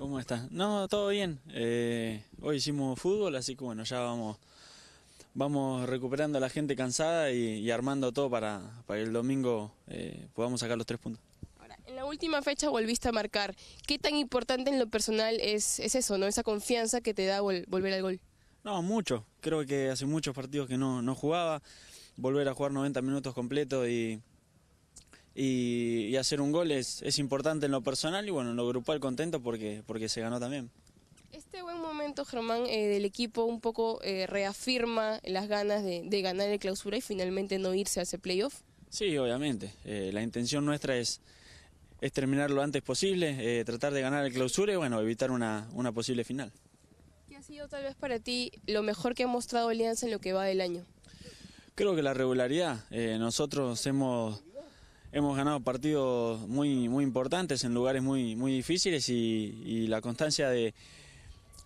¿Cómo estás? No, todo bien. Eh, hoy hicimos fútbol, así que bueno, ya vamos, vamos recuperando a la gente cansada y, armando todo para, para que el domingo eh, podamos sacar los tres puntos. Ahora, en la última fecha volviste a marcar. ¿Qué tan importante en lo personal es, eso, no? Esa confianza que te da volver al gol. No, mucho. Creo que hace muchos partidos que no, no jugaba. Volver a jugar 90 minutos completos y y, hacer un gol es, importante en lo personal y bueno, en lo grupal contento porque, porque se ganó también. Este buen momento, Germán, eh, del equipo un poco eh, reafirma las ganas de, ganar el clausura y finalmente no irse a ese playoff. Sí, obviamente. Eh, la intención nuestra es, es terminar lo antes posible, tratar de ganar el clausura y bueno, evitar una, una posible final. ¿Qué ha sido tal vez para ti lo mejor que ha mostrado Alianza en lo que va del año? Creo que la regularidad. nosotros hemos hemos ganado partidos muy, muy importantes en lugares muy, muy difíciles y, la constancia de,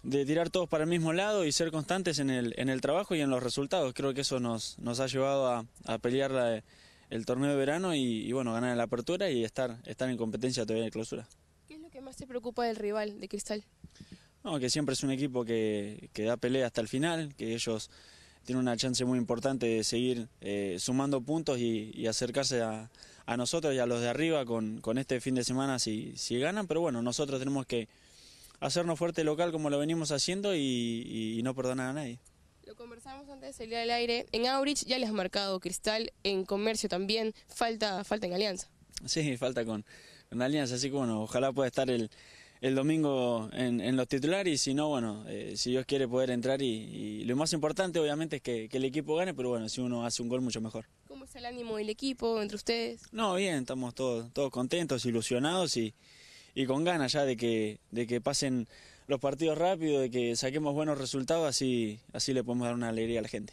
de, tirar todos para el mismo lado y ser constantes en el, en el trabajo y en los resultados. Creo que eso nos, nos ha llevado a, pelear el torneo de verano y, bueno, ganar la apertura y estar, estar en competencia todavía en clausura. ¿Qué es lo que más te preocupa del rival de Cristal? No, que siempre es un equipo que da pelea hasta el final, que ellos tiene una chance muy importante de seguir eh, sumando puntos y, acercarse a, a, nosotros y a los de arriba con, con este fin de semana si, si, ganan, pero bueno, nosotros tenemos que hacernos fuerte local como lo venimos haciendo y, no perdonar a nadie. Lo conversamos antes de salir al aire. En Aurich ya les ha marcado Cristal, en Comercio también, falta, falta en Alianza. Sí, falta con, con Alianza, así que bueno, ojalá pueda estar el, el domingo en, los titulares y si no, bueno, eh, si Dios quiere poder entrar y, lo más importante obviamente es que, el equipo gane, pero bueno, si uno hace un gol mucho mejor. ¿Cómo está el ánimo del equipo entre ustedes? No, bien, estamos todos, todos contentos, ilusionados y, y con ganas ya de que, de que pasen los partidos rápido, de que saquemos buenos resultados, así, así le podemos dar una alegría a la gente.